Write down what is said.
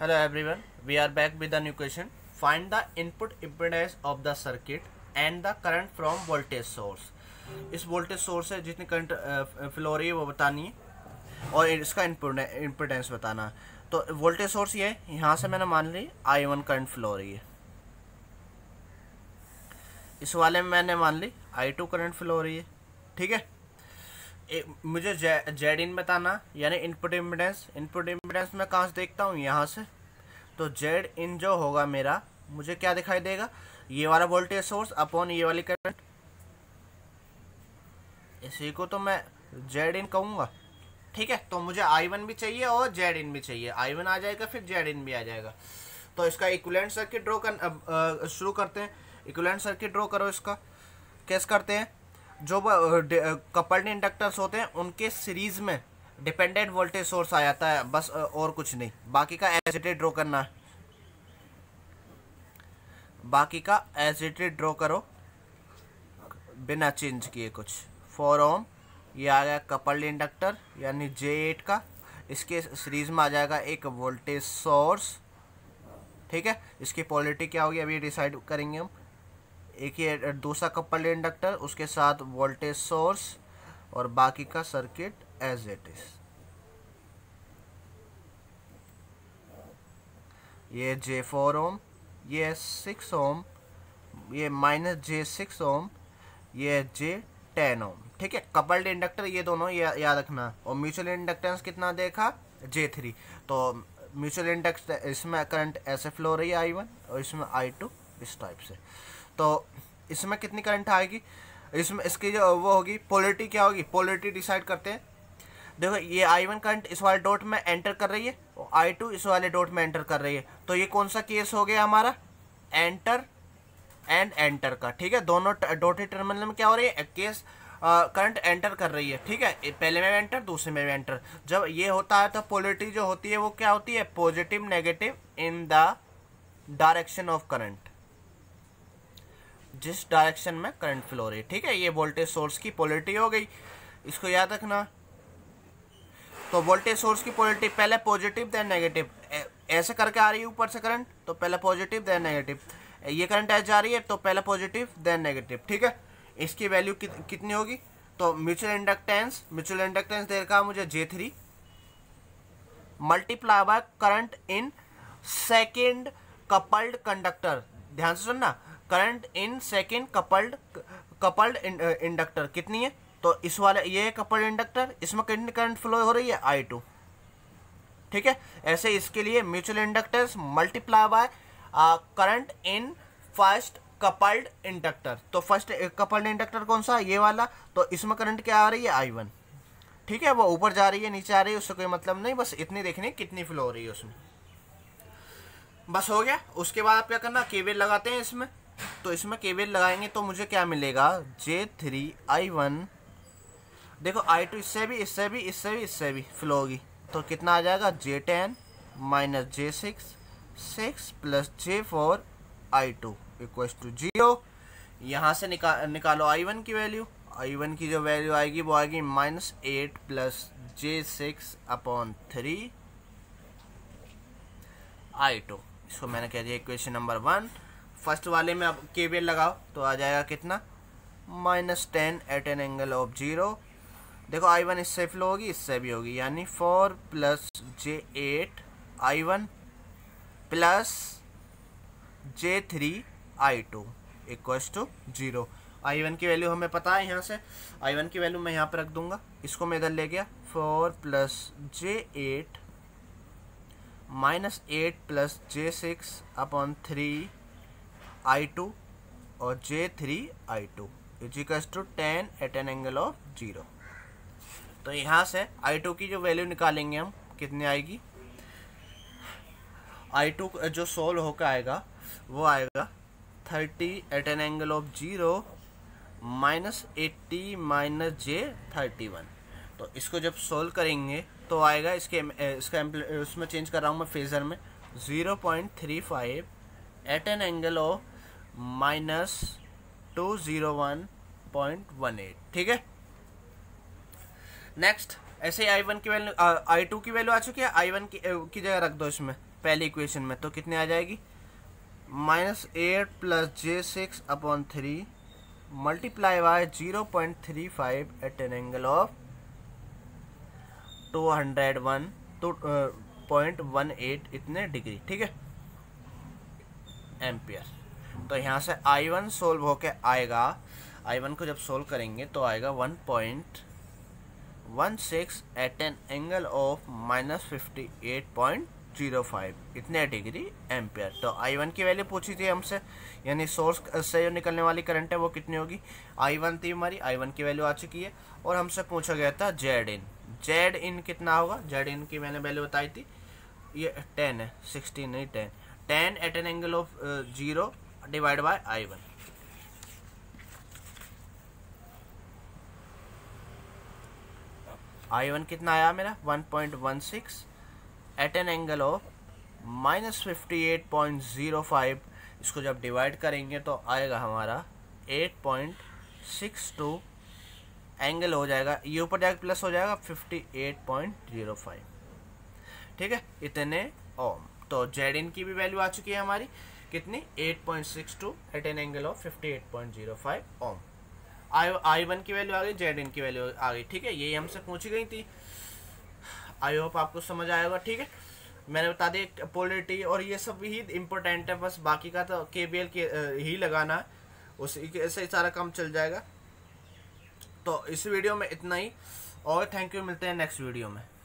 hello everyone we are back with the new question find the input impedance of the circuit and the current from voltage source इस voltage source से जितनी current flow रही है वो बतानी और इसका इम्पेडेंस बताना तो वोल्टेज सोर्स ये है यहाँ से मैंने मान ली आई वन करंट फ्लो रही है इस वाले में मैंने मान ली आई टू करंट फ्लो रही है ठीक है मुझे जेड इन बताना यानी इनपुट इम्पेडेंस इनपुट इम्पीडेंस मैं कहाँ से देखता हूँ यहाँ से तो जेड इन जो होगा मेरा मुझे क्या दिखाई देगा ये वाला वोल्टेज सोर्स अपॉन ये वाली करंट इसी को तो मैं जेड इन कहूँगा ठीक है तो मुझे आई वन भी चाहिए और जेड इन भी चाहिए आई वन आ जाएगा फिर जेड इन भी आ जाएगा तो इसका इक्वलेंट सर्किट ड्रॉ कर शुरू करते हैं इक्वलेंट सर्किट ड्रॉ करो इसका कैसे करते हैं जो कपल्ड इंडक्टर्स होते हैं उनके सीरीज में डिपेंडेंट वोल्टेज सोर्स आ जाता है बस और कुछ नहीं बाकी का एज इट ड्रॉ करना है बाकी का एज इट ड्रॉ करो बिना चेंज किए कुछ फोर ओम ये आ गया कपल्ड इंडक्टर यानी जे एट का इसके सीरीज में आ जाएगा एक वोल्टेज सोर्स ठीक है इसकी पॉलिटी क्या होगी अभी डिसाइड करेंगे हम एक ये दूसरा कपल्ड इंडक्टर उसके साथ वोल्टेज सोर्स और बाकी का सर्किट as it is ये जे फोर ओम ये सिक्स ओम ये माइनस जे सिक्स ओम ये जे टेन ओम ठीक है कपल्ड इंडक्टर ये दोनों या, याद रखना और म्यूचुअल इंडक्टेंस कितना देखा जे थ्री तो म्यूचुअल इंडक्ट इसमें करंट ऐसे फ्लो रही है आई वन और इसमें आई टू इस टाइप से तो इसमें कितनी करंट आएगी इसमें इसकी जो वो होगी पोलिटी क्या होगी पोलिटी डिसाइड करते हैं देखो ये आई वन करंट इस वाले डॉट में एंटर कर रही है और आई टू इस वाले डॉट में एंटर कर रही है तो ये कौन सा केस हो गया हमारा एंटर एंड एंटर का ठीक है दोनों डॉटेड टर्मिनल में क्या हो रही है केस करंट एंटर कर रही है ठीक है पहले में एंटर दूसरे में एंटर जब ये होता है तो पोलिटी जो होती है वो क्या होती है positive negative in the direction of current जिस डायरेक्शन में करंट फ्लो रही है ठीक है ये वोल्टेज सोर्स की पोलिटी हो गई इसको याद रखना तो वोल्टेज सोर्स की पोलिटी पहले पॉजिटिव देन नेगेटिव ऐसे करके आ रही है ऊपर से करंट तो पहले पॉजिटिव देन नेगेटिव ये करंट ऐसे जा रही है तो पहले पॉजिटिव देन नेगेटिव ठीक है इसकी वैल्यू कि, कितनी होगी तो म्यूचुअल इंडक्टेंस म्यूचुअल इंडक्टेंस दे रखा मुझे J three multiply by current in second coupled conductor ध्यान से सुनना current in second coupled coupled inductor कितनी है तो इस वाले ये कपल इंडक्टर इसमें कितनी करंट फ्लो हो रही है आई टू ठीक है ऐसे इसके लिए mutual inductors multiply by current in first coupled inductor तो फर्स्ट कपल्ड इंडक्टर कौन सा ये वाला तो इसमें करंट क्या आ रही है आई वन ठीक है वो ऊपर जा रही है नीचे आ रही है उससे कोई मतलब नहीं बस इतनी देखनी कितनी फ्लो हो रही है उसमें बस हो गया उसके बाद आप क्या करना केबल लगाते हैं इसमें तो इसमें केबल लगाएंगे तो मुझे क्या मिलेगा जे थ्री आई वन देखो आई टू इससे भी इससे भी इससे भी इससे भी फ्लो होगी तो कितना आ जाएगा J ten minus J six six plus J four I two equal to zero यहाँ से निका निकालो आई वन की वैल्यू आई वन की जो वैल्यू आएगी वो आएगी minus eight plus J six upon three I two इसको मैंने कह दिया इक्वेशन नंबर वन फर्स्ट वाले में अब के लगाओ तो आ जाएगा कितना minus ten at an angle of zero देखो आई वन इससे फ्लो होगी इससे भी होगी यानी four plus J eight I one plus J three I two equals to zero I one की वैल्यू हमें पता है यहाँ से आई वन की वैल्यू मैं यहाँ पर रख दूंगा इसको मैं इधर ले गया four plus J eight minus eight plus J six upon three I two और J three I two equals to ten at an angle of zero तो यहाँ से आई टू की जो वैल्यू निकालेंगे हम कितने आएगी आई टू जो सोल्व होकर आएगा वो आएगा thirty at an angle of zero minus eighty minus j thirty one तो इसको जब सोल्व करेंगे तो आएगा इसके इसका उसमें चेंज कर रहा हूँ मैं फेजर में zero point three five at an angle of minus two zero one point one eight ठीक है नेक्स्ट ऐसे ही आई वन की वैल्यू आई टू की वैल्यू आ चुकी है आई वन की, की जगह रख दो इसमें पहली इक्वेशन में तो कितनी आ जाएगी minus eight plus J six upon three multiply by zero point three five at an angle of two hundred one two point one eight इतने डिग्री ठीक है एम्पियर तो यहाँ से आई वन सोल्व होके आएगा आई वन को जब सोल्व करेंगे तो आएगा one point one six at an angle of minus fifty eight point zero five इतने डिग्री एम्पियर तो आई वन की वैल्यू पूछी थी हमसे यानी सोर्स से जो निकलने वाली करंट है वो कितनी होगी आई वन थी हमारी आई वन की वैल्यू आ चुकी है और हमसे पूछा गया था जेड इन जेड इन कितना होगा जेड इन की मैंने वैल्यू बताई थी ये टेन है सिक्सटीन नहीं ten ten at an angle of zero divide by I one I one कितना आया मेरा one point one six at an angle of minus fifty eight point zero five इसको जब डिवाइड करेंगे तो आएगा हमारा eight point six two angle हो जाएगा ये ऊपर जाकर प्लस हो जाएगा fifty eight point zero five ठीक है इतने ओम तो जेड इन की भी वैल्यू आ चुकी है हमारी कितनी eight point six two at an angle of fifty eight point zero five ohm I I one की वैल्यू आ गई जेड इन की वैल्यू आ गई ठीक है यही हमसे पूछी गई थी आई होप आपको समझ आएगा ठीक है मैंने बता दिया पोलिटी और ये सब ही इम्पोर्टेंट है बस बाकी का तो के बी एल ही लगाना है उसी के से सारा काम चल जाएगा तो इस वीडियो में इतना ही और थैंक यू मिलते हैं नेक्स्ट वीडियो में